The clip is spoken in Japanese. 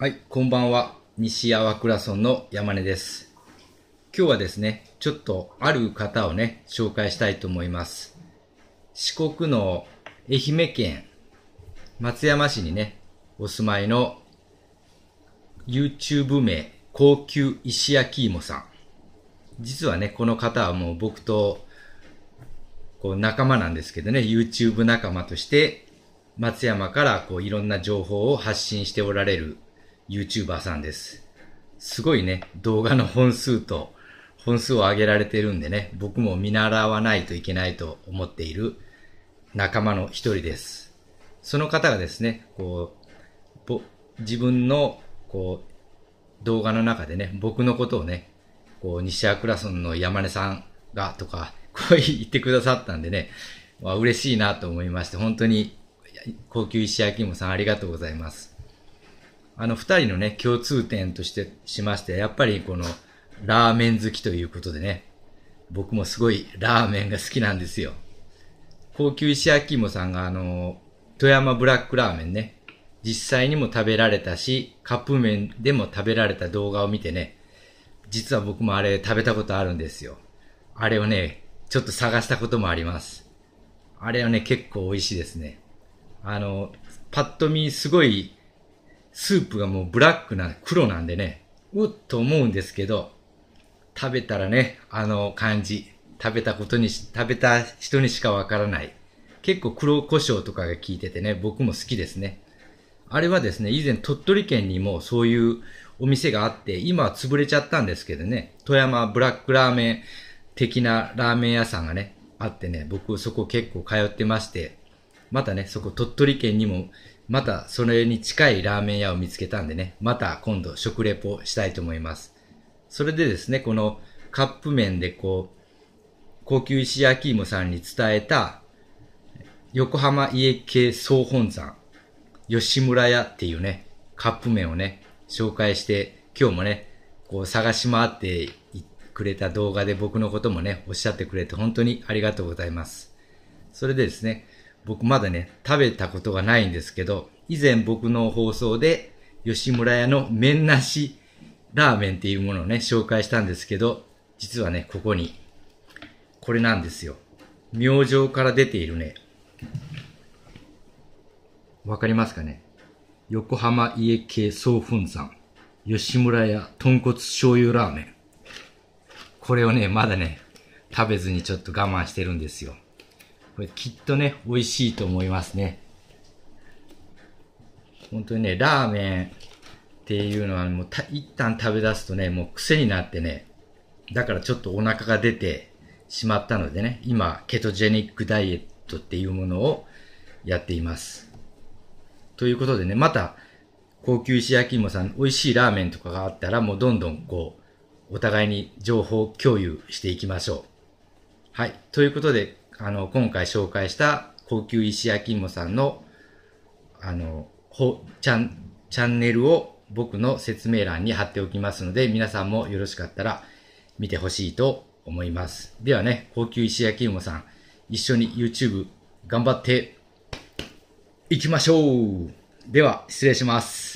はい、こんばんは。西粟倉村の山根です。今日はですね、ちょっとある方をね、紹介したいと思います。四国の愛媛県松山市にね、お住まいの YouTube 名高級石焼き芋さん。実はね、この方はもう僕とこう仲間なんですけどね、YouTube 仲間として松山からこういろんな情報を発信しておられる YouTuber さんです。すごいね、動画の本数と、本数を上げられてるんでね、僕も見習わないといけないと思っている仲間の一人です。その方がですね、こう、自分の、こう、動画の中でね、僕のことをね、こう、西クラソンの山根さんが、とか、こう言ってくださったんでね、ま嬉しいなと思いまして、本当に、高級石焼き芋さんありがとうございます。あの二人のね、共通点として、しまして、やっぱりこの、ラーメン好きということでね、僕もすごいラーメンが好きなんですよ。高級石焼き芋さんがあの、富山ブラックラーメンね、実際にも食べられたし、カップ麺でも食べられた動画を見てね、実は僕もあれ食べたことあるんですよ。あれをね、ちょっと探したこともあります。あれはね、結構美味しいですね。あの、パッと見すごいスープがもうブラックな黒なんでね、うっと思うんですけど、食べたらね、あの感じ、食べたことにし、食べた人にしかわからない。結構黒胡椒とかが効いててね、僕も好きですね。あれはですね、以前鳥取県にもそういうお店があって、今は潰れちゃったんですけどね、富山ブラックラーメン的なラーメン屋さんがね、あってね、僕そこ結構通ってまして、またね、そこ鳥取県にも、またそれに近いラーメン屋を見つけたんでね、また今度食レポしたいと思います。それでですね、このカップ麺でこう、高級石焼き芋さんに伝えた、横浜家系総本山、吉村屋っていうね、カップ麺をね、紹介して、今日もね、こう探し回ってくれた動画で僕のこともね、おっしゃってくれて本当にありがとうございます。それでですね、僕まだね、食べたことがないんですけど、以前僕の放送で、吉村屋の麺なしラーメンっていうものをね、紹介したんですけど、実はね、ここに、これなんですよ。明星から出ているね、わかりますかね横浜家系総粉山、吉村屋豚骨醤油ラーメン。これをね、まだね、食べずにちょっと我慢してるんですよ。これきっとね、美味しいと思いますね。本当にね、ラーメンっていうのはもう一旦食べ出すとね、もう癖になってね、だからちょっとお腹が出てしまったのでね、今、ケトジェニックダイエットっていうものをやっています。ということでね、また、高級石焼き芋さん、美味しいラーメンとかがあったら、もうどんどんこう、お互いに情報共有していきましょう。はい。ということで、あの、今回紹介した高級石焼き芋さんの、あの、ほ、チャチャンネルを僕の説明欄に貼っておきますので、皆さんもよろしかったら見てほしいと思います。ではね、高級石焼き芋さん、一緒に YouTube 頑張っていきましょうでは、失礼します。